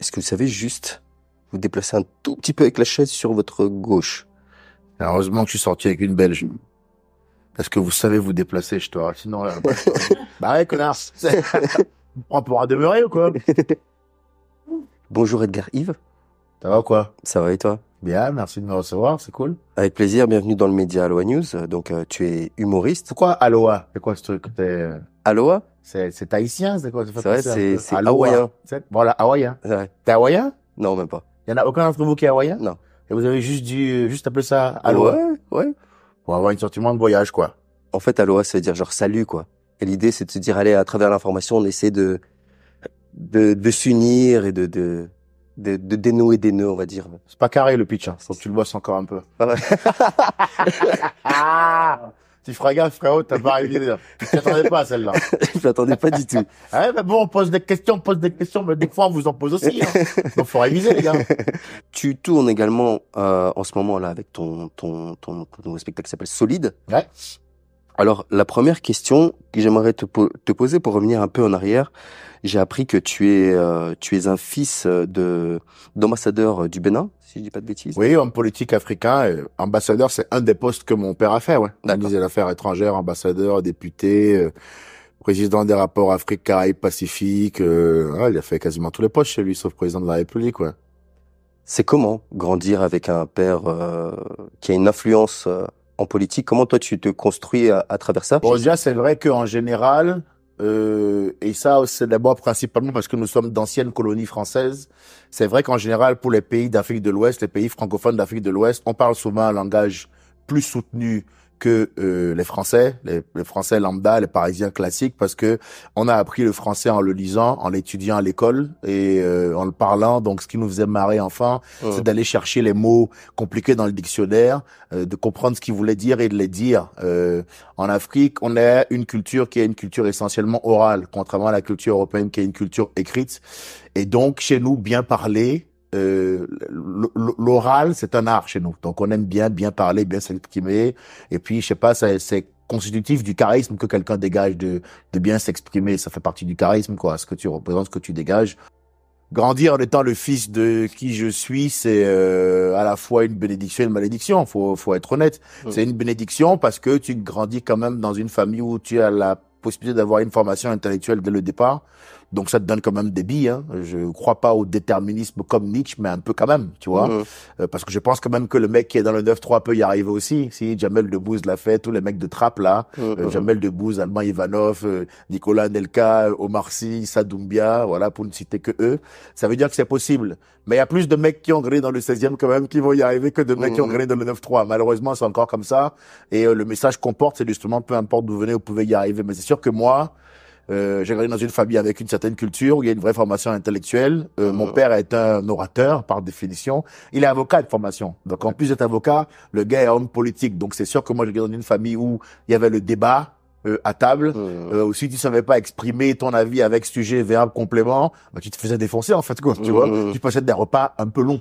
Est-ce que vous savez juste vous déplacer un tout petit peu avec la chaise sur votre gauche Heureusement que je suis sorti avec une Belge. Parce que vous savez vous déplacer, je te Sinon, bah ouais, connard. On pourra demeurer ou quoi Bonjour Edgar Yves. Ça va ou quoi Ça va et toi Bien, merci de me recevoir, c'est cool. Avec plaisir, bienvenue dans le média Aloha News. Donc, euh, tu es humoriste. Pourquoi Aloha C'est quoi ce truc T'es- euh, Aloha, c'est haïtien, c'est quoi C'est vrai, hein, c'est hawaïen. Voilà, hawaïen. T'es hawaïen Non, même pas. Il y en a aucun d'entre vous qui est hawaïen Non. Et vous avez juste dû juste appeler ça aloha Ouais, ouais. Pour avoir une sorte de voyage, quoi. En fait, aloha, ça veut dire genre salut, quoi. Et l'idée, c'est de se dire, allez, à travers l'information, on essaie de de, de s'unir et de, de de, dénouer des nœuds, on va dire. C'est pas carré le pitch, hein. Faut que tu le bosses encore un peu. Ah tu feras gaffe, frérot, t'as pas arrivé. Tu t'attendais pas à celle-là. je t'attendais pas du tout. Ah ouais, bah bon, on pose des questions, on pose des questions, mais des fois, on vous en pose aussi. Hein. Donc, faut réviser, les gars. Tu tournes également euh, en ce moment-là avec ton, ton, ton, ton spectacle qui s'appelle Solide. Ouais. Alors, la première question que j'aimerais te, poser pour revenir un peu en arrière, j'ai appris que tu es, euh, tu es un fils euh, de d'ambassadeur euh, du Bénin, si je dis pas de bêtises. Oui, homme politique africain. ambassadeur, c'est un des postes que mon père a fait. Ouais. Ministre des l'affaire étrangère, ambassadeur, député, président des rapports afrique et pacifique il a fait quasiment tous les postes chez lui, sauf président de la République. Ouais. C'est comment grandir avec un père qui a une influence en politique. Comment toi, tu te construis à, travers ça Bon, déjà, c'est vrai qu'en général, euh, et ça, c'est d'abord principalement parce que nous sommes d'anciennes colonies françaises. C'est vrai qu'en général, pour les pays d'Afrique de l'Ouest, les pays francophones d'Afrique de l'Ouest, on parle souvent un langage plus soutenu que euh, les Français, les, Français lambda, les Parisiens classiques, parce que on a appris le français en le lisant, en l'étudiant à l'école et euh, en le parlant. Donc, ce qui nous faisait marrer enfin, oh. c'est d'aller chercher les mots compliqués dans le dictionnaire, euh, de comprendre ce qu'ils voulaient dire et de les dire. en Afrique, on a une culture qui est une culture essentiellement orale, contrairement à la culture européenne qui est une culture écrite. Et donc, chez nous, bien parler, euh, l'oral, c'est un art chez nous. Donc on aime bien bien parler, bien s'exprimer. Et puis, je sais pas, c'est constitutif du charisme que quelqu'un dégage de, de bien s'exprimer. Ça fait partie du charisme, quoi. Ce que tu représentes, ce que tu dégages. Grandir en étant le fils de qui je suis, c'est euh, à la fois une bénédiction et une malédiction. Faut, faut être honnête. C'est une bénédiction parce que tu grandis quand même dans une famille où tu as la possibilité d'avoir une formation intellectuelle dès le départ. Donc ça te donne quand même des billes. Hein. Je crois pas au déterminisme comme Nietzsche, mais un peu quand même, tu vois. Euh, parce que je pense quand même que le mec qui est dans le 9-3 peut y arriver aussi. Si Jamel Debbouze l'a fait, tous les mecs de Trappe là, euh, Jamel Debbouze, Allemand Ivanov, euh, Nicolas Nelka, Omar Sy, Sadoumbia, voilà, pour ne citer que eux. Ça veut dire que c'est possible. Mais il y a plus de mecs qui ont gré dans le 16e quand même qui vont y arriver que de mecs qui ont gré dans le 9-3. Malheureusement, c'est encore comme ça. Et le message qu'on porte, c'est justement, peu importe d'où vous venez, vous pouvez y arriver. Mais c'est sûr que moi, euh, j'ai grandi dans une famille avec une certaine culture où il y a une vraie formation intellectuelle. Euh, euh, Mon père est un orateur par définition. Il est avocat de formation. Donc en plus d'être avocat, le gars est homme politique. Donc c'est sûr que moi j'ai grandi dans une famille où il y avait le débat. Euh, à table, euh. Euh, aussi tu savais pas exprimer ton avis avec sujet, verbe, complément, bah, tu te faisais défoncer en fait quoi, tu vois, tu passais des repas un peu longs,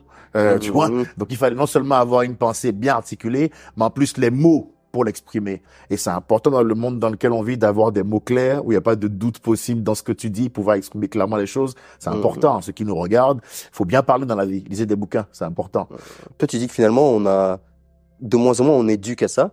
tu vois, donc il fallait non seulement avoir une pensée bien articulée, mais en plus les mots l'exprimer. Et c'est important dans le monde dans lequel on vit d'avoir des mots clairs, où il n'y a pas de doute possible dans ce que tu dis, pouvoir exprimer clairement les choses. C'est mm-hmm. important. ce Ceux qui nous regardent, faut bien parler dans la vie. des bouquins, c'est important. Toi, tu dis que finalement, on a, de moins en moins, on est du à ça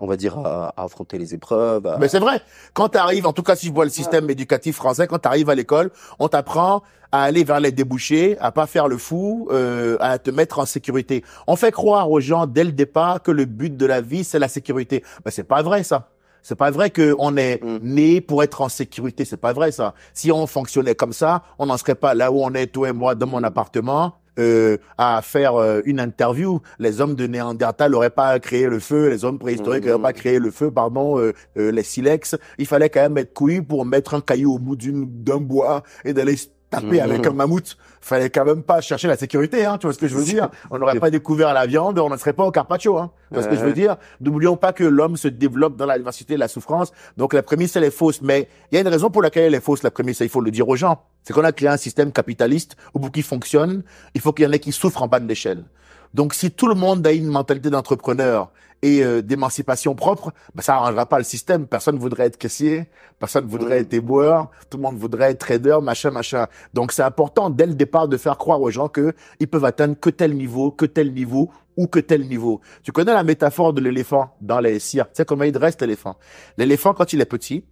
on va dire, à, affronter les épreuves. Mais c'est vrai. Quand tu arrives, en tout cas, si je vois le système éducatif français, quand tu arrives à l'école, on t'apprend à aller vers les débouchés, à pas faire le fou, euh, à te mettre en sécurité. On fait croire aux gens dès le départ que le but de la vie, c'est la sécurité. Mais c'est pas vrai, ça. C'est pas vrai qu'on est mm. né pour être en sécurité. C'est pas vrai, ça. Si on fonctionnait comme ça, on n'en serait pas là où on est, toi et moi, dans mon mm. appartement, euh, à faire euh, une interview, les hommes de Néandertal n'auraient pas créé le feu, les hommes préhistoriques n'auraient mm, mm, pas mm. créé le feu, pardon, euh, les silex. Il fallait quand même être couillé pour mettre un caillou au bout d'un bois et d'aller avec un mammouth, fallait quand même pas chercher la sécurité, hein, tu vois ce que je veux dire On n'aurait pas découvert la viande, on ne serait pas au carpaccio, hein, tu vois ce que je veux dire N'oublions pas que l'homme se développe dans l'adversité diversité la souffrance, donc la prémisse, elle est fausse, mais il y a une raison pour laquelle elle est fausse, la prémisse, il faut le dire aux gens. C'est qu'on a créé un système capitaliste où pour qu'il fonctionne, il faut qu'il y en ait qui souffrent en panne d'échelle. Donc si tout le monde a une mentalité d'entrepreneur et euh, d'émancipation propre, ben, ça arrangera pas le système. Personne voudrait être caissier, personne voudrait être éboueur, tout le monde voudrait être trader, machin, machin. Donc c'est important dès le départ de faire croire aux gens que ils peuvent atteindre que tel niveau, que tel niveau ou que tel niveau. Tu connais la métaphore de l'éléphant dans les cires Tu sais comment il reste l'éléphant. L'éléphant, quand il est petit,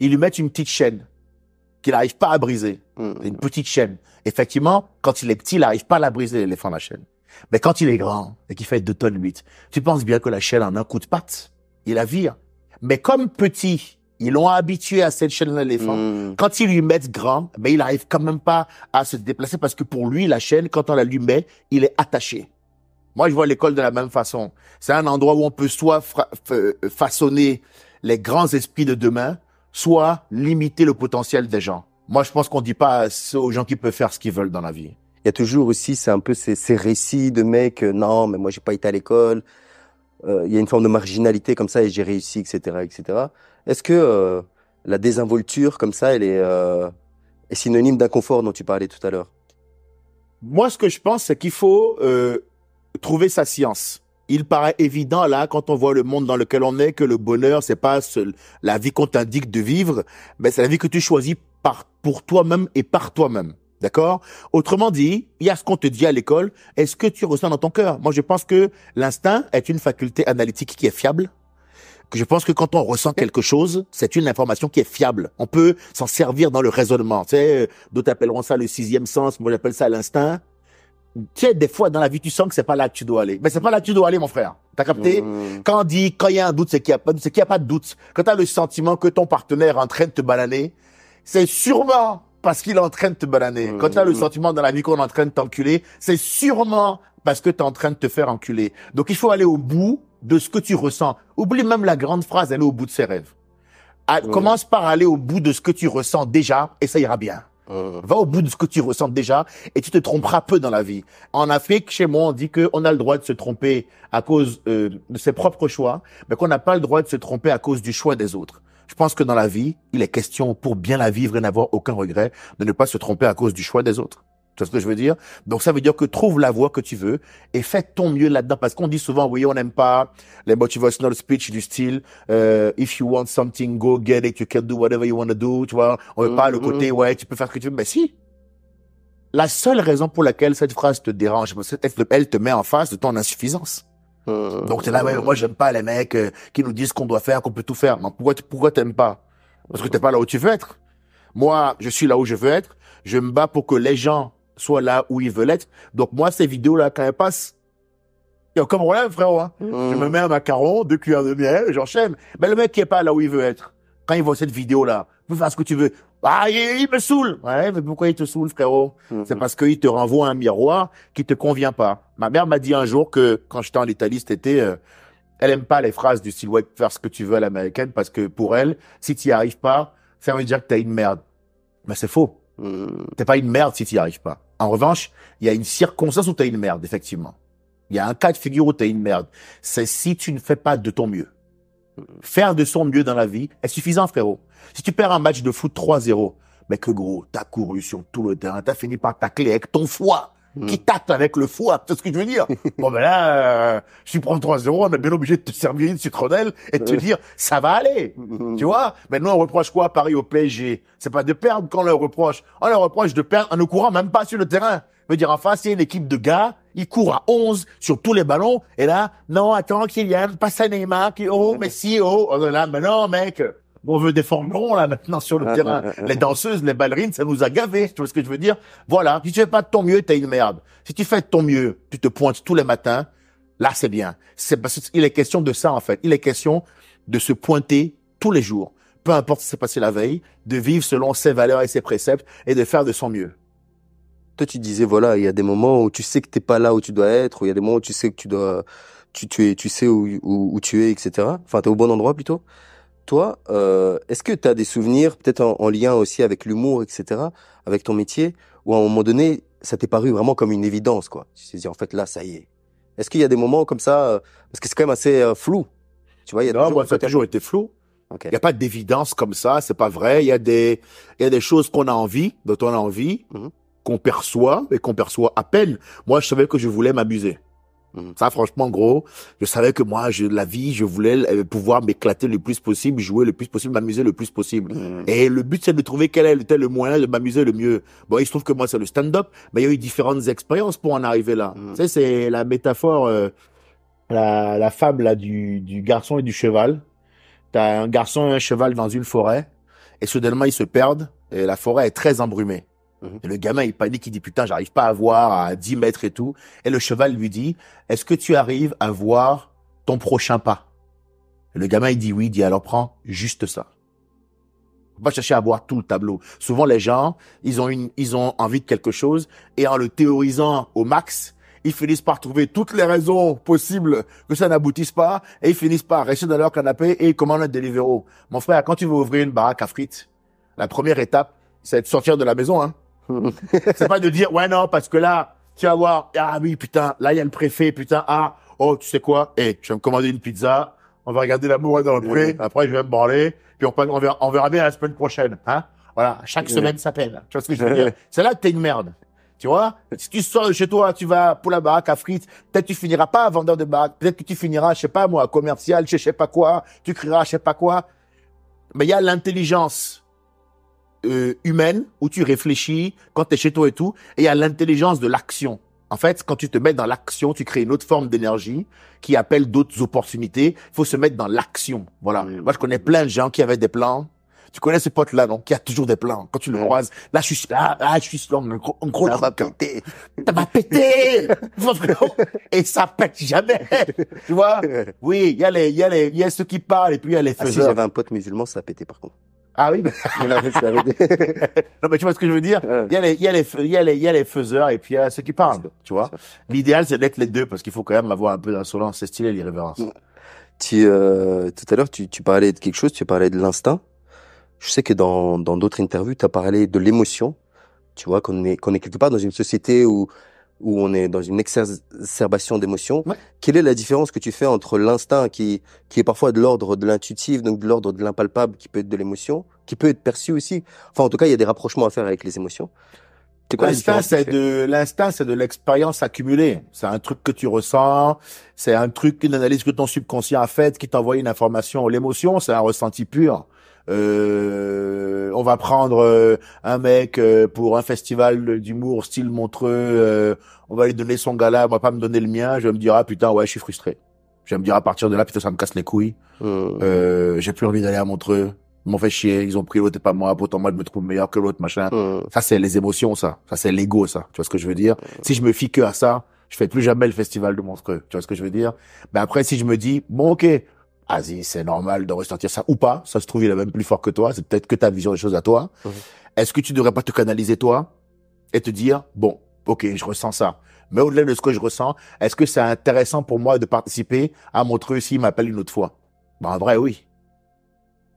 ils lui mettent une petite chaîne qu'il n'arrive pas à briser. Mmh. Une petite chaîne. Effectivement, quand il est petit, il n'arrive pas à la briser, l'éléphant, la chaîne. Mais quand il est grand et qu'il fait deux tonnes 8, tu penses bien que la chaîne en un coup de patte, il la vire. Mais comme petit, ils l'ont habitué à cette chaîne d'éléphant. Hmm. Quand ils lui mettent grand, il arrive quand même pas à se déplacer parce que pour lui, la chaîne, quand on la lui met, il est attaché. Moi, je vois l'école de la même façon. C'est un endroit où on peut soit euh, façonner les grands esprits de demain, soit limiter le potentiel des gens. Moi, je pense qu'on dit pas aux gens qui peuvent faire ce qu'ils veulent dans la vie il y a toujours aussi, c'est un peu ces, ces, récits de mecs, euh, non, mais moi j'ai pas été à l'école. Euh, il y a une forme de marginalité comme ça et j'ai réussi, etc., etc. Est-ce que euh, la désinvolture comme ça, elle est, euh, est synonyme d'inconfort dont tu parlais tout à l'heure Moi, ce que je pense, c'est qu'il faut euh, trouver sa science. Il paraît évident là quand on voit le monde dans lequel on est que le bonheur c'est pas la vie qu'on t'indique de vivre, mais c'est la vie que tu choisis par pour toi-même et par toi-même. D'accord Autrement dit, il y a ce qu'on te dit à l'école, est-ce que tu ressens dans ton cœur Moi, je pense que l'instinct est une faculté analytique qui est fiable. je pense que quand on ressent quelque chose, c'est une information qui est fiable. On peut s'en servir dans le raisonnement. Tu sais, euh, d'autres appelleront ça le sixième sens, moi j'appelle ça l'instinct. Tu sais, des fois dans la vie, tu sens que c'est pas là que tu dois aller. Mais c'est pas là que tu dois aller, mon frère. T'as capté mmh. Quand on dit, quand il y a un doute, c'est qu'il n'y a pas de doute, c'est qu'il as a pas de doute. Quand t'as le sentiment que ton partenaire est en train de te balaner, c'est sûrement parce qu'il est en train de te bananer. Quand tu as le sentiment dans la vie qu'on est en train de t'enculer, c'est sûrement parce que tu es en train de te faire enculer. Donc il faut aller au bout de ce que tu ressens. Oublie même la grande phrase, aller au bout de ses rêves. Ah, commence par aller au bout de ce que tu ressens déjà et ça ira bien. Va au bout de ce que tu ressens déjà et tu te tromperas peu dans la vie. En Afrique, chez moi, on dit qu'on a le droit de se tromper à cause euh, de ses propres choix, mais qu'on n'a pas le droit de se tromper à cause du choix des autres. Je pense que dans la vie, il est question, pour bien la vivre et n'avoir aucun regret, de ne pas se tromper à cause du choix des autres. Tu vois ce que je veux dire Donc ça veut dire que trouve la voie que tu veux et fais ton mieux là-dedans parce qu'on dit souvent oui on n'aime pas les motivational speech du style euh, if you want something go get it you can do whatever you want to do tu vois on veut pas le mm-hmm. côté ouais tu peux faire ce que tu veux mais si la seule raison pour laquelle cette phrase te dérange, c'est te met en face de ton insuffisance. Euh, Donc c'est là, euh, moi j'aime pas les mecs euh, qui nous disent qu'on doit faire, qu'on peut tout faire. Mais pourquoi, pourquoi t'aimes pas Parce que t'es pas là où tu veux être. Moi, je suis là où je veux être. Je me bats pour que les gens soient là où ils veulent être. Donc moi, ces vidéos-là, quand elles passent, il y a aucun problème, frérot. Hein. Mm. Je me mets un macaron, deux cuillères de miel, j'enchaîne. Mais le mec qui est pas là où il veut être, quand il voit cette vidéo-là, peut faire ce que tu veux. Ah, il, me saoule. Ouais, mais pourquoi il te saoule, frérot mhm. C'est parce qu'il te renvoie un miroir qui te convient pas. Ma mère m'a dit un jour que quand j'étais en Italie cet euh, elle aime pas les phrases du style web faire ce que tu veux à l'américaine parce que pour elle, si tu n'y arrives pas, ça veut dire que t'es une merde. Mais c'est faux. Tu mhm. T'es pas une merde si tu n'y arrives pas. En revanche, il y a une circonstance où t'es une merde, effectivement. Il y a un cas de figure où t'es une merde. C'est si tu ne fais pas de ton mieux faire de son mieux dans la vie est suffisant, frérot. Si tu perds un match de foot 3-0, mais que gros, t'as couru sur tout le terrain, t'as fini par tacler avec ton foie. Mm. qui tâte avec le foie, tout ce que je veux dire. bon ben là, euh, tu prends 3 euros, on est bien obligé de te servir une citronnelle et de te euh. dire ça va aller. Mm-hmm. Tu vois Mais nous, on reproche quoi à Paris au PSG C'est pas de perdre qu'on leur reproche. On leur reproche de perdre en ne courant même pas sur le terrain. Je veux dire, face c'est une équipe de gars, ils courent à 11 sur tous les ballons, et là, non, attends, Kylian, passe à Neymar, qui, oh, si, oh, oh, là, mais non, mec, on veut des ronds, là maintenant sur le ah, terrain. Ah, ah, les danseuses, les ballerines, ça nous a gavé Tu vois ce que je veux dire Voilà, si tu fais pas de ton mieux, t'es une merde. Si tu fais de ton mieux, tu te pointes tous les matins, là c'est bien. C'est parce qu'il est question de ça en fait. Il est question de se pointer tous les jours, peu importe ce qui s'est passé la veille, de vivre selon ses valeurs et ses préceptes et de faire de son mieux. Toi, tu disais voilà, il y a des moments où tu sais que t'es pas là où tu dois être, où il y a des moments où tu sais que tu dois tu, tu, es, tu sais où, où, où, tu es, etc. Enfin, tu es au bon endroit plutôt. Toi, euh, est-ce que tu as des souvenirs, peut-être en, lien aussi avec l'humour, etc., avec ton métier, où à un moment donné, ça t'est paru vraiment comme une évidence, quoi Tu t'es dit, en fait, là, ça y est. Est-ce qu'il y a des moments comme ça euh, Parce que c'est quand même assez euh, flou. Tu vois, il y a non, moi, ça a toujours été flou. Il n'y a pas d'évidence comme ça, c'est pas vrai. Il y a des, il y a des choses qu'on a envie, dont on a envie, mhm. qu'on perçoit et qu'on perçoit à peine. Moi, je savais que je voulais m'amuser. Mhm. Ça, franchement, gros, je savais que moi, je, la vie, je voulais euh, pouvoir m'éclater le plus possible, jouer le plus possible, m'amuser le plus possible. Mhm. Et le but, c'est de trouver quel était le moyen de m'amuser le mieux. Bon, il se trouve que moi, c'est le stand-up, mais il y a eu différentes expériences pour en arriver là. Mhm. Tu sais, c'est la métaphore, euh, la, la, fable du, garçon et du cheval. T'as un garçon et un cheval dans une forêt, et soudainement, ils se perdent, et la forêt est très embrumée. Mhm. Et le gamin, il panique, il dit, putain, j'arrive pas à voir à 10 mètres et tout. Et le cheval lui dit, est-ce que tu arrives à voir ton prochain pas? Et le gamin, il dit oui, il dit, alors prends juste ça. Faut pas chercher à voir tout le tableau. Souvent, les gens, ils ont une, ils ont envie de quelque chose et en le théorisant au max, ils finissent par trouver toutes les raisons possibles que ça n'aboutisse pas et ils finissent par rester dans leur canapé et ils commandent un Deliveroo. Mon frère, quand tu veux ouvrir une baraque à frites, la première étape, c'est de sortir de la maison, hein. c'est pas de dire, ouais, non, parce que là, tu vas voir, ah oui, putain, là, il y a le préfet, putain, ah, oh, tu sais quoi, eh, tu je vais me commander une pizza, on va regarder l'amour dans le pré, après, je vais me branler, puis on, on, verra, on verra bien la semaine prochaine, hein. Voilà, chaque semaine s'appelle Tu vois ce que je veux dire? C'est là que t'es une merde. Tu vois, si tu sors de chez toi, tu vas pour la baraque à frites, peut-être tu finiras pas à vendeur de baraque, peut-être que tu finiras, je sais pas moi, commercial, je sais pas quoi, tu crieras, je sais pas quoi. Mais il y a l'intelligence euh, humaine où tu réfléchis quand tu es chez toi et tout, et il y a l'intelligence de l'action. En fait, quand tu te mets dans l'action, tu crées une autre forme d'énergie qui appelle d'autres opportunités. Il faut se mettre dans l'action. Voilà. Moi, je connais plein de gens qui avaient des plans. Tu connais ce pote-là, non qui a toujours des plans. Quand tu le croises, là, je suis, là, là je suis là, en gros, en gros, ça va péter. et ça pète jamais. Tu vois? Oui, il y a les, il y a les, il y a ceux qui parlent et puis il y a les ah, faiseurs. si j'avais un pote musulman, ça pétait par contre. Ah oui, bah, non, mais tu vois ce que je veux dire Il y a les, il y a les, il y a les, faiseurs et puis il y a ceux qui parlent, tu vois. L'idéal, c'est d'être les deux parce qu'il faut quand même avoir un peu d'insolence, c'est stylé l'irrévérence. Tu, euh, tout à l'heure, tu, tu parlais de quelque chose, tu parlais de l'instinct. Je sais que dans dans d'autres interviews, tu as parlé de l'émotion. Tu vois qu'on est qu'on est quelque part dans une société où où on est dans une exacerbation d'émotions. Quelle est la différence que tu fais entre l'instinct qui qui est parfois de l'ordre de l'intuitif, donc de l'ordre de l'impalpable, qui peut être de l'émotion, qui peut être perçu aussi. Enfin, en tout cas, il y a des rapprochements à faire avec les émotions. L'instinct, c'est de l'instinct, c'est de l'expérience accumulée. C'est un truc que tu ressens, c'est un truc, une analyse que ton subconscient a faite, qui t'envoie une information. L'émotion, c'est un ressenti pur. Euh, on va prendre euh, un mec euh, pour un festival d'humour style montreux, on va lui donner son gala, on va pas me donner le mien, je vais me dire ah putain ouais je suis frustré. Je vais me dire à partir de là putain ça me casse les couilles, j'ai plus envie d'aller à Montreux, ils m'ont fait chier, ils ont pris l'autre et pas moi, pourtant moi je me trouve meilleur que l'autre machin. Ça c'est les émotions ça, ça c'est l'ego ça, tu vois ce que je veux dire. Si je me fie que à ça, je fais plus jamais le festival de Montreux. Tu vois ce que je veux dire Mais ben après, si je me dis, bon, ok, Asie, c'est normal de ressentir ça ou pas. Ça se trouve, il est même plus fort que toi. C'est peut-être que ta vision des choses à toi. Est-ce que tu ne devrais pas te canaliser toi et te dire, bon, ok, je ressens ça. Mais au-delà de ce que je ressens, est-ce que c'est intéressant pour moi de participer à mon truc s'il m'appelle une autre fois? Ben, en vrai, oui.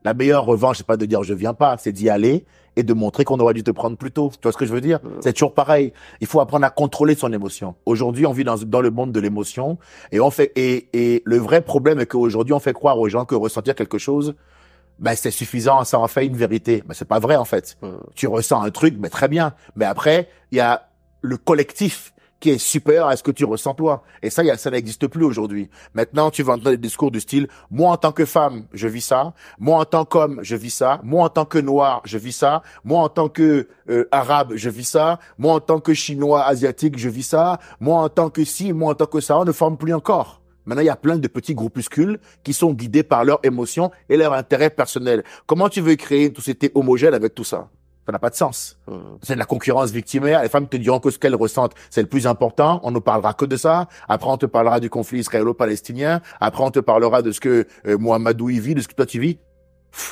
La meilleure revanche, c'est pas de dire je viens pas, c'est d'y aller et de montrer qu'on aurait dû te prendre plus tôt. Tu vois ce que je veux dire euh. C'est toujours pareil. Il faut apprendre à contrôler son émotion. Aujourd'hui, on vit dans, le monde de l'émotion et on fait et, et le vrai problème est qu'aujourd'hui, on fait croire aux gens que ressentir quelque chose, ben c'est suffisant, ça en fait une vérité. Mais ben, c'est pas vrai en fait. Euh. Tu ressens un truc, mais ben, très bien. Mais après, il y a le collectif qui est supérieur à ce que tu ressens toi. Et ça, ça n'existe plus aujourd'hui. Maintenant, tu vas entendre des discours du style « Moi, en tant que femme, je vis ça. Moi, en tant qu'homme, je vis ça. Moi, en tant que noir, je vis ça. Moi, en tant que euh, arabe, je vis ça. Moi, en tant que chinois, asiatique, je vis ça. Moi, en tant que ci, moi, en tant que ça. » On ne forme plus encore. Maintenant, il y a plein de petits groupuscules qui sont guidés par leurs émotions et leurs intérêts personnels. Comment tu veux créer une société homogène avec tout ça ça n'a pas de sens. Mmh. C'est de la concurrence victimaire. Les femmes te diront que ce qu'elles ressentent, c'est le plus important. On ne parlera que de ça. Après, on te parlera du conflit israélo-palestinien. Après, on te parlera de ce que euh, Mohamedou vit, de ce que toi tu vis.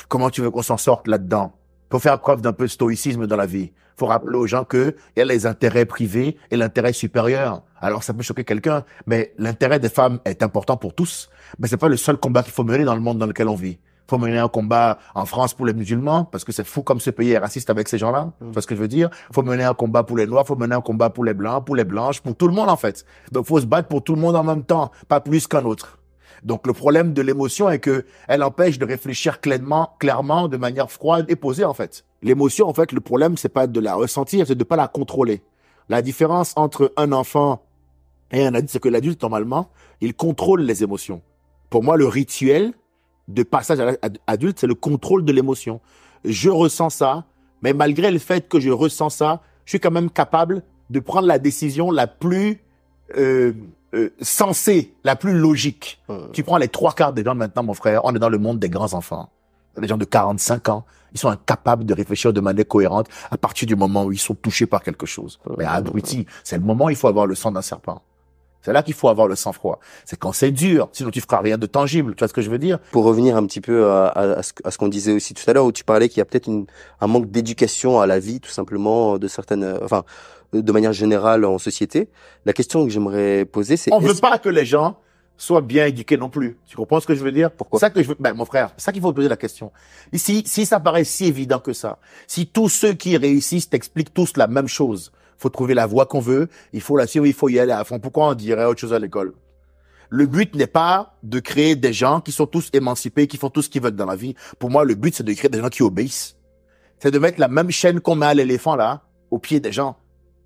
comment tu veux qu'on s'en sorte là-dedans Faut faire preuve d'un peu de stoïcisme dans la vie. Faut rappeler aux gens que il y a les intérêts privés et l'intérêt supérieur. Alors, ça peut choquer quelqu'un, mais l'intérêt des femmes est important pour tous. Mais c'est pas le seul combat qu'il faut mener dans le monde dans lequel on vit faut mener un combat en France pour les musulmans, parce que c'est fou comme ce pays est raciste avec ces gens-là. C'est mm. ce que je veux dire. Faut mener un combat pour les noirs, faut mener un combat pour les blancs, pour les blanches, pour tout le monde, en fait. Donc, faut se battre pour tout le monde en même temps, pas plus qu'un autre. Donc, le problème de l'émotion est que elle empêche de réfléchir clairement, clairement, de manière froide et posée, en fait. L'émotion, en fait, le problème, c'est pas de la ressentir, c'est de pas la contrôler. La différence entre un enfant et un adulte, c'est que l'adulte, normalement, il contrôle les émotions. Pour moi, le rituel, de passage à l'adulte, c'est le contrôle de l'émotion. Je ressens ça, mais malgré le fait que je ressens ça, je suis quand même capable de prendre la décision la plus euh, euh, sensée, la plus logique. Euh. Tu prends les trois quarts des gens maintenant, mon frère, on est dans le monde des grands enfants. Les gens de 45 ans, ils sont incapables de réfléchir de manière cohérente à partir du moment où ils sont touchés par quelque chose. Mais abruti, c'est le moment où il faut avoir le sang d'un serpent. C'est là qu'il faut avoir le sang-froid. C'est quand c'est dur, sinon tu feras rien de tangible. Tu vois ce que je veux dire Pour revenir un petit peu à, ce qu'on disait aussi tout à l'heure, où tu parlais qu'il y a peut-être un manque d'éducation à la vie, tout simplement, de certaines, euh, enfin, de manière générale en société. La question que j'aimerais poser, c'est on ne veut pas que les gens soient bien éduqués non plus. Tu comprends ce que je veux dire Pourquoi Ça que je veux, ben, mon frère, c'est ça qu'il faut poser la question. Ici, si, si ça paraît si évident que ça, si tous ceux qui réussissent t'expliquent tous la même chose, faut trouver la voie qu'on veut, il faut la suivre, il faut y aller à fond. Pourquoi on dirait autre chose à l'école Le but n'est pas de créer des gens qui sont tous émancipés, qui font tout ce qu'ils veulent dans la vie. Pour moi, le but, c'est de créer des gens qui obéissent. C'est de mettre la même chaîne qu'on met à l'éléphant, là, au pied des gens.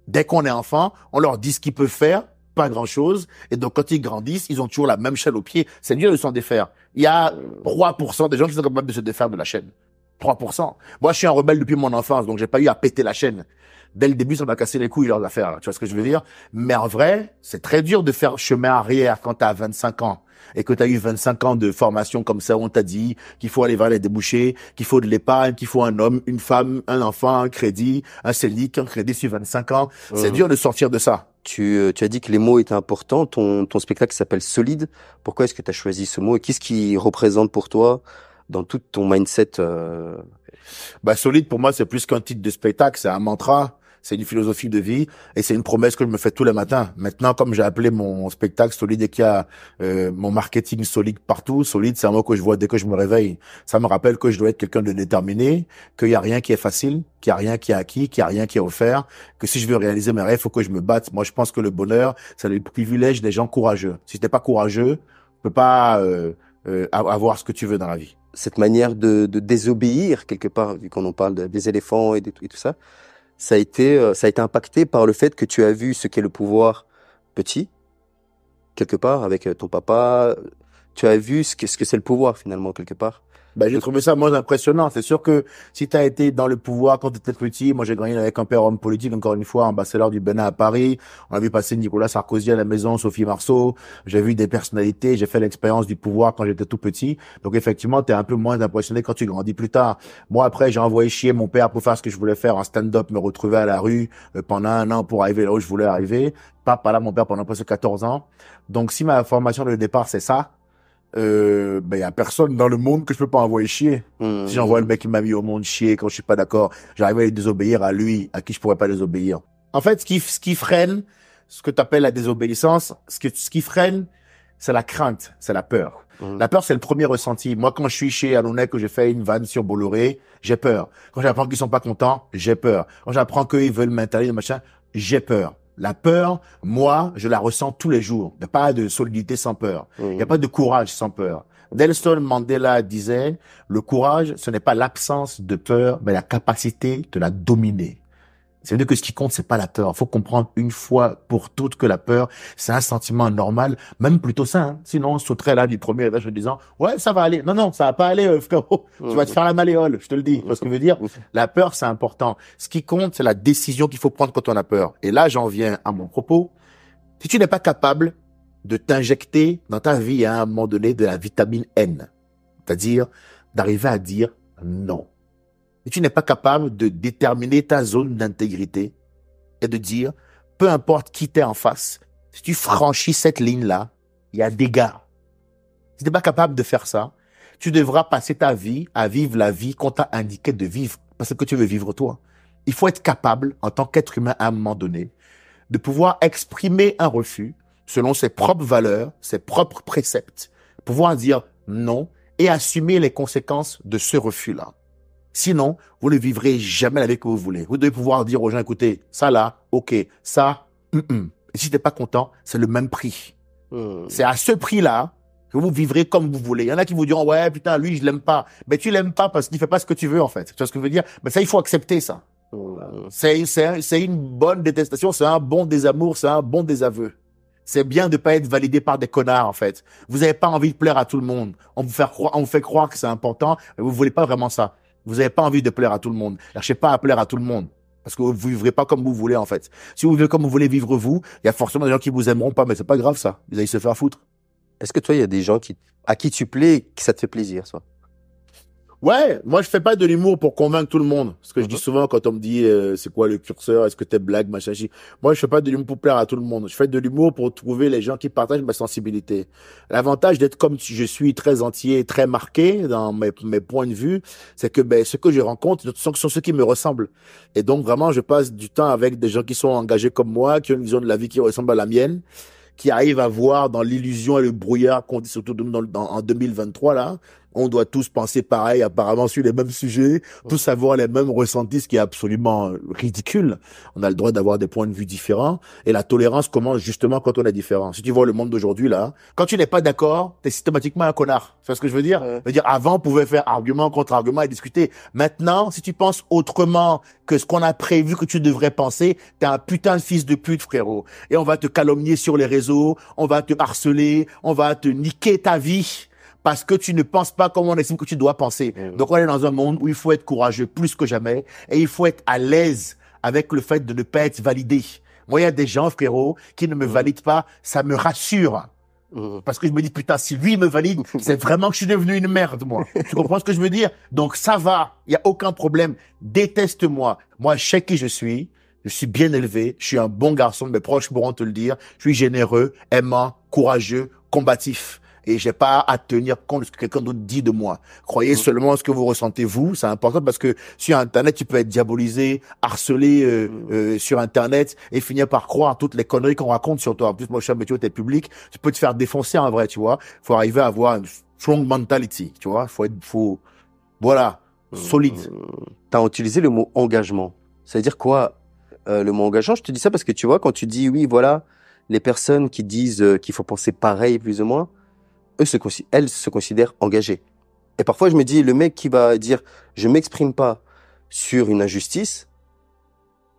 Dès qu'on est enfant, on leur dit ce qu'ils peuvent faire, pas grand chose. Et donc, quand ils grandissent, ils ont toujours la même chaîne au pied. C'est dur de s'en défaire. Il y a 3% des gens qui sont capables de se défaire de la chaîne. 3%. Moi, je suis un rebelle depuis mon enfance, donc j'ai pas eu à péter la chaîne dès le début, ça m'a cassé les couilles leurs affaires. Tu vois ce que je veux dire Mais en vrai, c'est très dur de faire chemin arrière quand t'as 25 ans et que t'as eu 25 ans de formation comme ça où on t'a dit qu'il faut aller vers les débouchés, qu'il faut de l'épargne, qu'il faut un homme, une femme, un enfant, un crédit, un CELIC, un crédit sur 25 ans. C'est mhm. dur de sortir de ça. Euh, tu, as dit que les mots étaient importants. Ton, ton spectacle s'appelle Solide. Pourquoi est-ce que tu as choisi ce mot et qu'est-ce qui représente pour toi dans tout ton mindset euh bah, Solide, pour moi, c'est plus qu'un titre de spectacle, c'est un mantra c'est une philosophie de vie et c'est une promesse que je me fais tous les matins. Maintenant, comme j'ai appelé mon spectacle solide et qu'il y a euh, mon marketing solide partout, solide, c'est un mot que je vois dès que je me réveille. Ça me rappelle que je dois être quelqu'un de déterminé, qu'il n'y a rien qui est facile, qu'il n'y a rien qui est acquis, qu'il n'y a rien qui est offert, que si je veux réaliser mes rêves, il faut que je me batte. Moi, je pense que le bonheur, c'est le privilège des gens courageux. Si t'es pas courageux, tu peux pas euh, euh, avoir ce que tu veux dans la vie cette manière de, désobéir quelque part, vu qu'on en parle des éléphants et, de, et tout ça, ça a été, euh, ça a été impacté par le fait que tu as vu ce qu'est le pouvoir petit, quelque part, avec euh, ton papa. Tu as vu ce que c'est le pouvoir, finalement, quelque part. Bah, j'ai trouvé ça moins impressionnant. C'est sûr que si tu as été dans le pouvoir quand tu étais petit, moi j'ai gagné avec un père homme politique, encore une fois, ambassadeur du Bénin à Paris. On a vu passer Nicolas Sarkozy à la maison, Sophie Marceau. J'ai vu des personnalités, j'ai fait l'expérience du pouvoir quand j'étais tout petit. Donc effectivement, tu es un peu moins impressionné quand tu grandis plus tard. Moi après, j'ai envoyé chier mon père pour faire ce que je voulais faire en stand-up, me retrouver à la rue euh, pendant un an pour arriver là où je voulais arriver. Papa là, mon père pendant presque 14 ans. Donc si ma formation de départ c'est ça, euh, ben y a personne dans le monde que je peux pas envoyer chier. Hmm. Si j'envoie le mec qui m'a mis au monde chier quand je suis pas d'accord, j'arrive à désobéir à lui, à qui je pourrais pas désobéir. En fait, ce qui, ce freine, ce que tu la désobéissance, ce, ce qui freine, c'est la crainte, c'est la peur. Hmm. La peur, c'est le premier ressenti. Moi, quand je suis chez Alonet, que j'ai fait une vanne sur Bolloré, j'ai peur. Quand j'apprends qu'ils sont pas contents, j'ai peur. Quand j'apprends qu'ils veulent m'interdire, machin, j'ai peur. La peur, moi, je la ressens tous les jours. Il n'y a pas de solidité sans peur. Il mmh. n'y a pas de courage sans peur. Nelson Mandela disait, le courage, ce n'est pas l'absence de peur, mais la capacité de la dominer. C'est-à-dire que ce qui compte, c'est pas la peur. Faut comprendre une fois pour toutes que la peur, c'est un sentiment normal, même plutôt sain. Hein. Sinon, on sauterait là du premier étage en disant, ouais, ça va aller. Non, non, ça va pas aller, euh, frérot. Tu vas te faire la maléole, je te le dis. Parce que je veux dire, la peur, c'est important. Ce qui compte, c'est la décision qu'il faut prendre quand on a peur. Et là, j'en viens à mon propos. Si tu n'es pas capable de t'injecter dans ta vie à un moment donné de la vitamine N, c'est-à-dire d'arriver à dire non tu n'es pas capable de déterminer ta zone d'intégrité et de dire, peu importe qui t'es en face, si tu franchis cette ligne-là, il y a des gars. Si tu n'es pas capable de faire ça, tu devras passer ta vie à vivre la vie qu'on t'a indiqué de vivre, parce que tu veux vivre toi. Il faut être capable, en tant qu'être humain à un moment donné, de pouvoir exprimer un refus selon ses propres valeurs, ses propres préceptes, pouvoir dire non et assumer les conséquences de ce refus-là. Sinon, vous ne vivrez jamais la vie que vous voulez. Vous devez pouvoir dire aux gens, écoutez, ça là, ok, ça, mm -mm. Et si t'es pas content, c'est le même prix. Hmm. C'est à ce prix-là que vous vivrez comme vous voulez. Il y en a qui vous diront, ouais, putain, lui, je l'aime pas. Mais tu l'aimes pas parce qu'il fait pas ce que tu veux, en fait. Tu vois ce que je veux dire? Mais ça, il faut accepter ça. Hmm. C'est une bonne détestation, c'est un bon désamour, c'est un bon désaveu. C'est bien de pas être validé par des connards, en fait. Vous n'avez pas envie de plaire à tout le monde. On vous fait croire, on vous fait croire que c'est important, mais vous voulez pas vraiment ça. Vous n'avez pas envie de plaire à tout le monde. Cherchez pas à plaire à tout le monde. Parce que vous vivrez pas comme vous voulez, en fait. Si vous vivez comme vous voulez vivre vous, il y a forcément des gens qui vous aimeront pas, mais c'est pas grave, ça. Vous allez se faire foutre. Est-ce que toi, il y a des gens qui, à qui tu plais, qui ça te fait plaisir, toi? Ouais, moi je fais pas de l'humour pour convaincre tout le monde. Ce que je dis mhm. souvent quand on me dit euh, c'est quoi le curseur, est-ce que t'es blague, machin, Je... Moi je fais pas de l'humour pour plaire à tout le monde. Je fais de l'humour pour trouver les gens qui partagent ma sensibilité. L'avantage d'être comme je suis très entier, très marqué dans mes, points de vue, c'est que ben ce que je rencontre sont, sont ceux qui me ressemblent. Et donc vraiment je passe du temps avec des gens qui sont engagés comme moi, qui ont une vision de la vie qui ressemble à la mienne qui arrivent à voir dans l'illusion et le brouillard qu'on dit surtout dans, dans, en 2023 là, on doit tous penser pareil, apparemment sur les mêmes sujets, tous avoir les mêmes ressentis, ce qui est absolument ridicule. On a le droit d'avoir des points de vue différents, et la tolérance commence justement quand on est différent. Si tu vois le monde d'aujourd'hui là, quand tu n'es pas d'accord, t'es systématiquement un connard. Tu vois ce que je veux dire veux dire, avant, on pouvait faire argument contre argument et discuter. Maintenant, si tu penses autrement que ce qu'on a prévu que tu devrais penser, t'es un putain de fils de pute, frérot. Et on va te calomnier sur les réseaux, on va te harceler, on va te niquer ta vie parce que tu ne penses pas comme on estime que tu dois penser. Eh Donc on est dans un monde où il faut être courageux plus que jamais et il faut être à l'aise avec le fait de ne pas être validé. Moi, il y a des gens, frérot, qui ne me mm. valident pas, ça me rassure. Mm. Parce que je me dis, putain, si lui me valide, c'est vraiment que je suis devenu une merde, moi. tu comprends ce que je veux dire Donc ça va, il n'y a aucun problème. Déteste-moi. Moi, je sais qui je suis, je suis bien élevé, je suis un bon garçon, mes proches pourront te le dire. Je suis généreux, aimant, courageux, combatif et j'ai pas à tenir compte de ce que quelqu'un d'autre dit de moi. Croyez mm. seulement ce que vous ressentez vous, c'est important parce que sur Internet, tu peux être diabolisé, harcelé euh, mm. euh, sur Internet et finir par croire toutes les conneries qu'on raconte sur toi. En plus, moi, je suis un métier t'es public, tu peux te faire défoncer en vrai, tu vois. Faut arriver à avoir une strong mentality, tu vois. Faut être, faut, voilà, mm. solide. Tu as utilisé le mot engagement. Ça veut dire quoi euh, le mot engagement Je te dis ça parce que tu vois, quand tu dis oui, voilà, les personnes qui disent euh, qu'il faut penser pareil plus ou moins, se, elles se considèrent engagées. Et parfois, je me dis, le mec qui va dire, je m'exprime pas sur une injustice,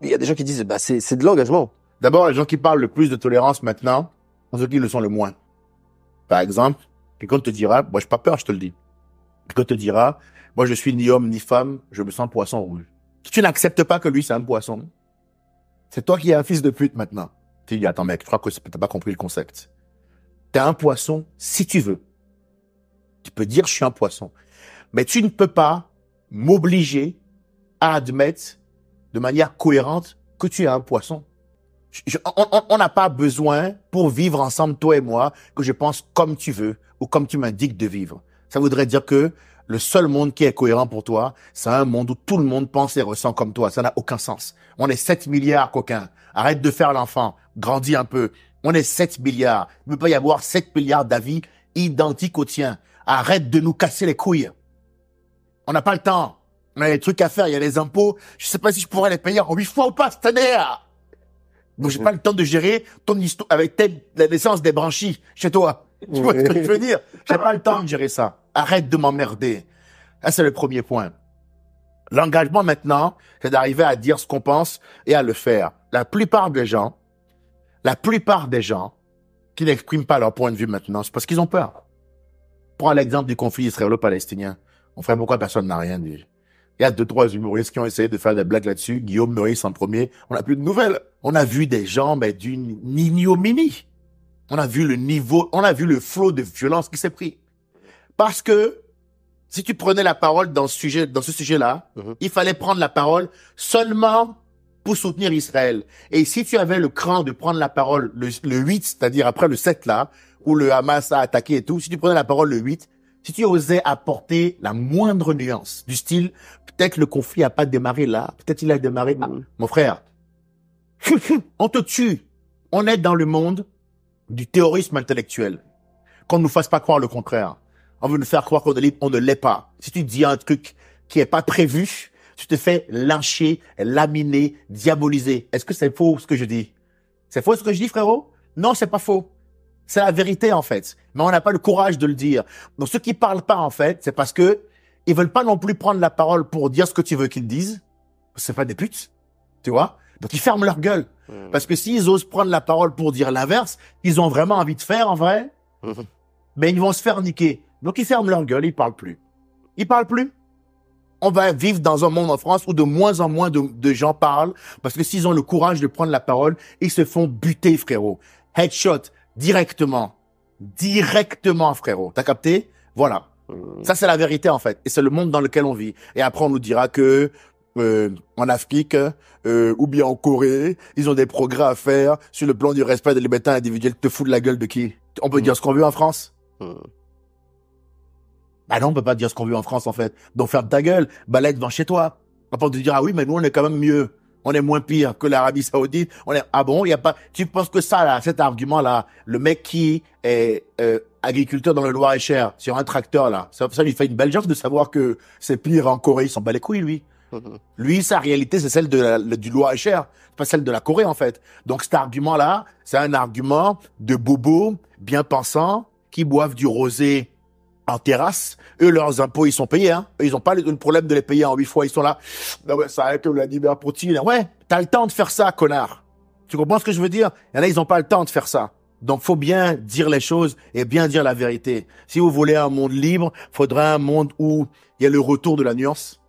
il y a des gens qui disent, bah, c'est de l'engagement. D'abord, les gens qui parlent le plus de tolérance maintenant sont ceux qui le sont le moins. Par exemple, quelqu'un te dira, moi, j'ai pas peur, je te le dis. Quelqu'un te dira, moi, je suis ni homme ni femme, je me sens poisson rouge. Tu n'acceptes pas que lui, c'est un poisson. C'est toi qui es un fils de pute maintenant. Tu dis, attends, mec, je crois que tu n'as pas compris le concept. T'es un poisson si tu veux. Tu peux dire je suis un poisson. Mais tu ne peux pas m'obliger à admettre de manière cohérente que tu es un poisson. on n'a pas besoin pour vivre ensemble, toi et moi, que je pense comme tu veux ou comme tu m'indiques de vivre. Ça voudrait dire que le seul monde qui est cohérent pour toi, c'est un monde où tout le monde pense et ressent comme toi. Ça n'a aucun sens. On est 7 milliards coquins. Arrête de faire l'enfant. Grandis un peu. On est 7 milliards. Il ne peut pas y avoir 7 milliards d'avis identiques au tien. Arrête de nous casser les couilles. On n'a pas le temps. On a des trucs à faire. Il y a les impôts. Je ne sais pas si je pourrais les payer en 8 fois ou pas cette année. Donc j'ai pas le temps de gérer ton histoire avec la naissance des branchies chez toi. Tu vois ce que je veux dire J'ai pas le temps de gérer ça. Arrête de m'emmerder. Ça c'est le premier point. L'engagement maintenant, c'est d'arriver à dire ce qu'on pense et à le faire. La plupart des gens la plupart des gens qui n'expriment pas leur point de vue maintenant, c'est parce qu'ils ont peur. Prends l'exemple du conflit israélo-palestinien. On ferait pourquoi personne n'a rien dit. Il y a deux, trois humoristes qui ont essayé de faire des blagues là-dessus. Guillaume Maurice en premier. On n'a plus de nouvelles. On a vu des gens, mais ben, d'une ignominie. On a vu le niveau, on a vu le flot de violence qui s'est pris. Parce que, si tu prenais la parole dans ce sujet, dans ce sujet-là, mm-hmm. il fallait prendre la parole seulement pour soutenir Israël. Et si tu avais le cran de prendre la parole le, 8, c'est-à-dire après le 7 là, où le Hamas a attaqué et tout, si tu prenais la parole le 8, si tu osais apporter la moindre nuance du style, peut-être le conflit a pas démarré là, peut-être il a démarré là. Mm. Mon frère, on te tue. On est dans le monde du terrorisme intellectuel. Qu'on ne nous fasse pas croire le contraire. On veut nous faire croire qu'on ne l'est pas. Si tu dis un truc qui est pas prévu, tu te fais lyncher, laminer, diaboliser. Est-ce que c'est faux ce que je dis C'est faux ce que je dis, frérot Non, c'est pas faux. C'est la vérité en fait, mais on n'a pas le courage de le dire. Donc ceux qui parlent pas en fait, c'est parce que ils veulent pas non plus prendre la parole pour dire ce que tu veux qu'ils disent. C'est pas des putes, tu vois Donc ils ferment leur gueule hmm. parce que s'ils osent prendre la parole pour dire l'inverse, ils ont vraiment envie de faire en vrai, hmm. mais ils vont se faire niquer. Donc ils ferment leur gueule, ils parlent plus. Ils parlent plus on va vivre dans un monde en France où de moins en moins de, gens parlent parce que s'ils ont le courage de prendre la parole, ils se font buter, frérot. Headshot, directement. Directement, frérot. T'as capté? Voilà. Mmh. Ça, c'est la vérité, en fait. Et c'est le monde dans lequel on vit. Et après, on nous dira que euh, en Afrique euh, ou bien en Corée, ils ont des progrès à faire sur le plan du respect des libertés individuelles. Te fous de la gueule de qui On peut mmh. dire ce qu'on veut en France. Mmh. Ah non, on peut pas dire ce qu'on veut en France en fait. Donc ferme ta gueule, balade devant chez toi. Enfin de dire ah oui, mais nous on est quand même mieux, on est moins pire que l'Arabie Saoudite. On est ah bon, il y a pas. Tu penses que ça là, cet argument là, le mec qui est euh, agriculteur dans le Loir-et-Cher sur un tracteur là, ça, ça lui fait une belle chance de savoir que c'est pire en Corée. Il s'en bat les couilles lui. Lui, sa réalité, c'est celle de du Loir-et-Cher, pas celle de la Corée, en fait. Donc, cet argument-là, c'est un argument de bobos bien pensants qui boivent du rosé en terrasse. Eux, leurs impôts, ils sont payés. Hein. ils n'ont pas le problème de les payer en huit fois. Ils sont là. Non, ben mais ça, comme l'a pour Poutine. Ouais, t'as le temps de faire ça, connard. Tu comprends ce que je veux dire Il y en a, ils n'ont pas le temps de faire ça. Donc, faut bien dire les choses et bien dire la vérité. Si vous voulez un monde libre, faudra un monde où il y a le retour de la nuance.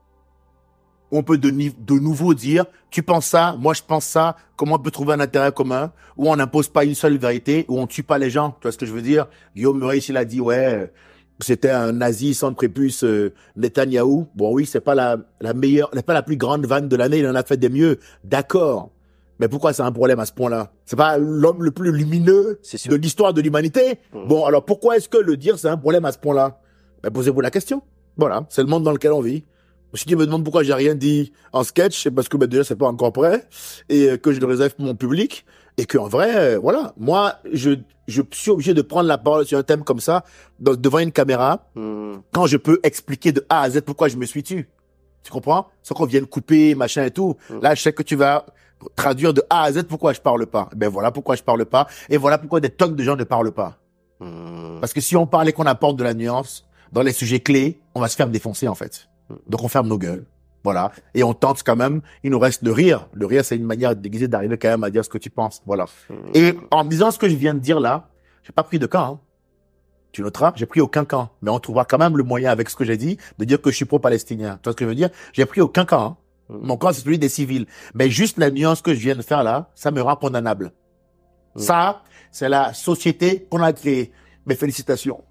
Où on peut de, nouveau dire, tu penses ça, moi je pense ça, comment on peut trouver un intérêt commun, où on n'impose pas une seule vérité, où on tue pas les gens. Tu vois ce que je veux dire Guillaume Murray, il a dit, ouais, c'était un nazi sans prépuce, Netanyahu. Netanyahou. Bon oui, c'est pas la, la meilleure, pas la plus grande vanne de l'année, il en a fait des mieux, d'accord. Mais pourquoi c'est un problème à ce point-là C'est pas l'homme le plus lumineux de l'histoire de l'humanité mmh. Bon, alors pourquoi est-ce que le dire c'est un problème à ce point-là ben, Posez-vous la question. Voilà, c'est le monde dans lequel on vit. Si tu me demandes pourquoi j'ai rien dit en sketch, c'est parce que ben, déjà c'est pas encore prêt et euh, que je le réserve pour mon public et en vrai, euh, voilà, moi, je, suis obligé de prendre la parole sur un thème comme ça, devant une caméra, hmm. quand je peux expliquer de A à Z pourquoi je me suis tué. Tu comprends Sans qu'on vienne couper, machin et tout. Hmm. Là, je sais que tu vas traduire de A à Z pourquoi je parle pas. Ben voilà pourquoi je parle pas, et voilà pourquoi des tonnes de gens ne parlent pas. Hmm. Parce que si on parle et qu'on apporte de la nuance dans les sujets clés, on va se faire défoncer en fait. Donc on ferme nos gueules. Voilà. Et on tente quand même, il nous reste de rire. Le rire, c'est une manière déguisée d'arriver quand même à dire ce que tu penses. Voilà. Hmm. Et en disant ce que je viens de dire là, j'ai pas pris de camp. Hein. Tu noteras, j'ai pris aucun camp. Mais on trouvera quand même le moyen, avec ce que j'ai dit, de dire que je suis pro-palestinien. Tu vois ce que je veux dire? J'ai pris aucun camp. Hein. Hmm. Mon camp, c'est celui des civils. Mais juste la nuance que je viens de faire là, ça me rend condamnable. Hmm. Ça, c'est la société qu'on a créée. Mes félicitations.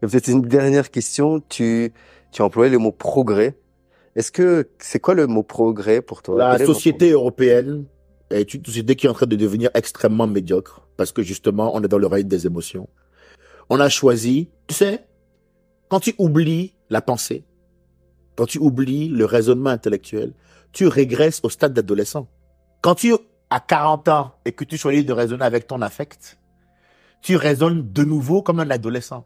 Peut-être une dernière question. Tu, tu as employé le mot progrès. Est-ce que c'est quoi le mot progrès pour toi La société européenne est une société qui est en train de devenir extrêmement médiocre parce que justement, on est dans le règne des émotions. On a choisi, tu sais, quand tu oublies la pensée, quand tu oublies le raisonnement intellectuel, tu régresses au stade d'adolescent. Quand tu as 40 ans et que tu choisis de raisonner avec ton affect, tu raisonnes de nouveau comme un adolescent.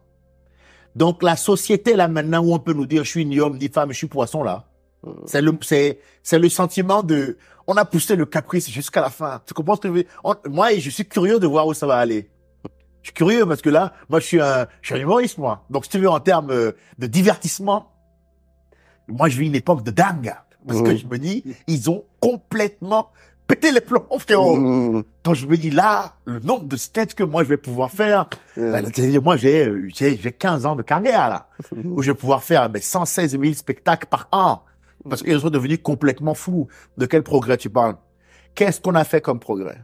Donc la société là maintenant où on peut nous dire je suis ni homme ni femme, je suis poisson là. Mm. C'est le c'est c'est le sentiment de on a poussé le caprice jusqu'à la fin. Tu comprends ce que je veux Moi je suis curieux de voir où ça va aller. Je suis curieux parce que là moi je suis un je suis humoriste moi. Donc si tu veux en termes euh, de divertissement, moi je vis une époque de dingue parce que mm. je me dis ils ont complètement péter les plombs, frérot. Mmh. je me dis là, le nombre de stats que moi je vais pouvoir faire, mmh. bah, moi j'ai, 15 euh, ans de carrière là, mmh. où je vais pouvoir faire mais 116 000 spectacles par an, parce qu'ils sont devenus complètement fous. De quel progrès tu parles Qu'est-ce qu'on a fait comme progrès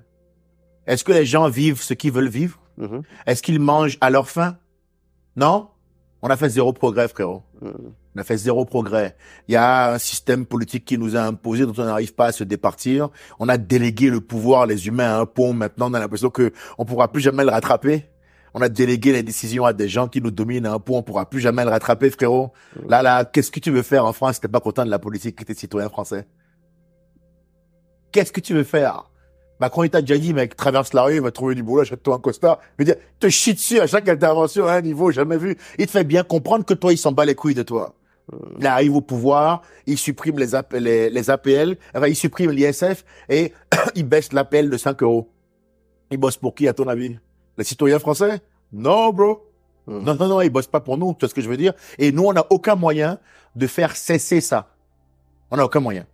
Est-ce que les gens vivent ce qu'ils veulent vivre Est-ce qu'ils mangent à leur faim Non on a fait zéro progrès, frérot. Euh. On a fait zéro progrès. Il y a un système politique qui nous a imposé, dont on n'arrive pas à se départir. On a délégué le pouvoir, les humains, à un pont. Maintenant, on a l'impression que on pourra plus jamais le rattraper. On a délégué les décisions à des gens qui nous dominent à un pont. on pourra plus jamais le rattraper, frérot. Là, là, qu'est-ce que tu veux faire en France? T'es pas content de la politique, t'es citoyen français. Qu'est-ce que tu veux faire? Macron, bah, il t'a déjà dit, mec, traverse la rue, il va trouver du boulot, achète-toi un costard. Je veux dire, te chie dessus à chaque intervention à un hein, niveau jamais vu. Il te fait bien comprendre que toi, il s'en bat les couilles de toi. Euh. Il arrive au pouvoir, il supprime les, les, APL, enfin, il supprime l'ISF et il baisse l'APL de 5 euros. Il bosse pour qui, à ton avis Les citoyens français Non, bro. Euh. Non, non, non, il bosse pas pour nous, tu vois ce que je veux dire Et nous, on n'a aucun moyen de faire cesser ça. On n'a aucun moyen.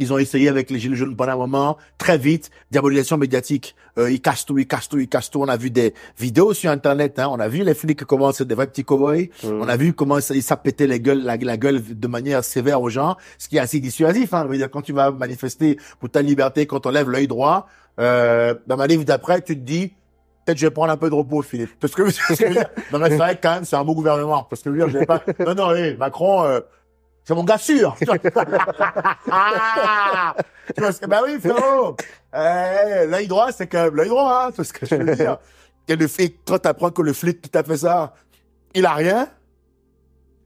Ils ont essayé avec les gilets jaunes pendant un moment, très vite, diabolisation médiatique. Euh, ils cassent tout, ils cassent tout, ils cassent tout. On a vu des vidéos sur Internet. Hein. On a vu les flics commencer, des vrais petits cowboys. Mmh. On a vu comment ils s'appétaient les gueules, la, gueule de manière sévère aux gens, ce qui est assez dissuasif. Hein. Dire, quand tu vas manifester pour ta liberté, quand on lève l'œil droit, euh, dans ma livre d'après, tu te dis, peut-être je vais prendre un peu de repos, Philippe. Parce que, non, mais c'est vrai quand même, c'est un beau gouvernement. Parce que je dire, je vais pas. Non, non, Macron. Euh, c'est mon gars sûr. Ben oui, frérot. Eh, eh, l'œil droit, c'est quand même l'œil droit, hein, ce que je veux dire. Et le flic, quand t'apprends que le flic qui t'a fait ça, il a rien,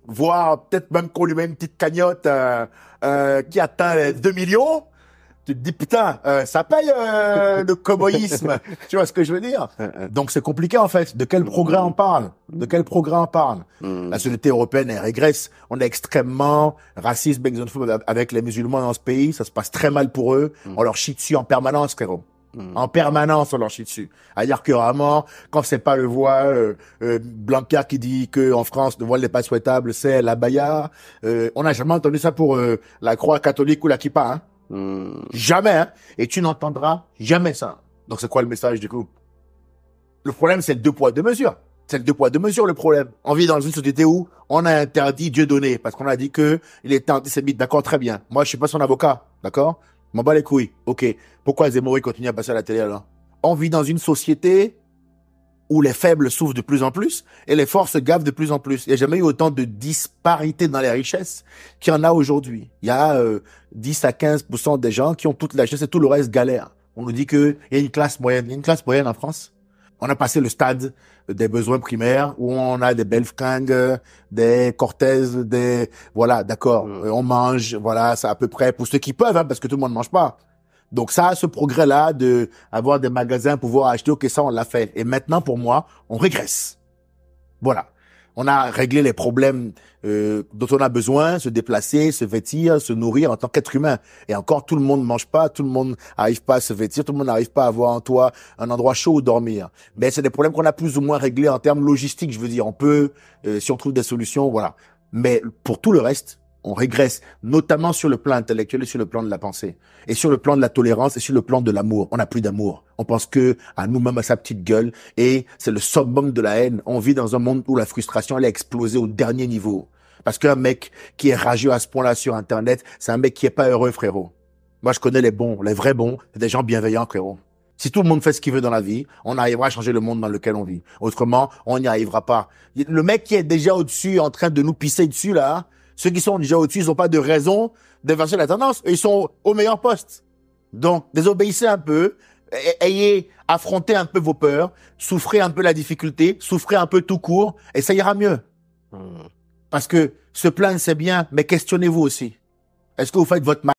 voire peut-être même qu'on lui met une petite cagnotte euh, euh qui atteint les 2 millions, tu te dis putain, euh, ça paye euh, le cowboyisme. tu vois ce que je veux dire euh, euh. Donc c'est compliqué en fait. De quel progrès on parle De quel progrès on parle hmm. La société européenne elle régresse. On est extrêmement raciste, avec les musulmans dans ce pays. Ça se passe très mal pour eux. Hmm. On leur chie dessus en permanence, frérot. Hmm. En permanence, on leur chie dessus. Ailleurs à dire que vraiment, quand c'est pas le voile, euh, Blanquer qui dit que en France le voile n'est pas souhaitable, c'est la baya. Euh, on n'a jamais entendu ça pour la croix catholique ou la kippa. Hein. Hmm. Jamais, hein. Et tu n'entendras jamais ça. Donc c'est quoi le message du coup Le problème, c'est le deux poids, deux mesures. C'est le deux poids, deux mesures le problème. On vit dans une société où on a interdit Dieu donné parce qu'on a dit que il était antisémite. D'accord, très bien. Moi, je suis pas son avocat, d'accord M'en bats les couilles. Ok. Pourquoi Zemmour continue à passer à la télé alors On vit dans une société où les faibles souffrent de plus en plus et les forts se gavent de plus en plus. Il n'y a jamais eu autant de disparité dans les richesses qu'il y en a aujourd'hui. Il y a 10 euh, à 15 des gens qui ont toute la richesse et tout le reste galère. On nous dit qu'il y a une classe moyenne. Il y a une classe moyenne en France. On a passé le stade des besoins primaires où on a des fringues, des Cortez, des voilà, d'accord, mmh. euh, on mange, voilà, c'est à peu près pour ceux qui peuvent, hein, parce que tout le monde ne mange pas. Donc ça, ce progrès-là de avoir des magasins, pouvoir acheter, ok, ça on l'a fait. Et maintenant, pour moi, on régresse. Voilà. On a réglé les problèmes euh, dont on a besoin, se déplacer, se vêtir, se nourrir en tant qu'être humain. Et encore, tout le monde mange pas, tout le monde n'arrive pas à se vêtir, tout le monde n'arrive pas à avoir un toit, un endroit chaud où dormir. Mais c'est des problèmes qu'on a plus ou moins réglés en termes logistiques, je veux dire. On peut, euh, si on trouve des solutions, voilà. Mais pour tout le reste, on régresse, notamment sur le plan intellectuel et sur le plan de la pensée, et sur le plan de la tolérance et sur le plan de l'amour. On n'a plus d'amour. On pense que à nous-mêmes, à sa petite gueule, et c'est le summum de la haine. On vit dans un monde où la frustration, elle a explosé au dernier niveau. Parce qu'un mec qui est rageux à ce point-là sur Internet, c'est un mec qui est pas heureux, frérot. Moi, je connais les bons, les vrais bons, des gens bienveillants, frérot. Si tout le monde fait ce qu'il veut dans la vie, on arrivera à changer le monde dans lequel on vit. Autrement, on n'y arrivera pas. Le mec qui est déjà au-dessus, en train de nous pisser dessus, là, ceux qui sont déjà au-dessus, ils n'ont pas de raison d'inverser la tendance. Ils sont au meilleur poste. Donc, désobéissez un peu, ayez, affronté un peu vos peurs, souffrez un peu la difficulté, souffrez un peu tout court, et ça ira mieux. Hmm. Parce que se plaindre, c'est bien, mais questionnez-vous aussi. Est-ce que vous faites votre mal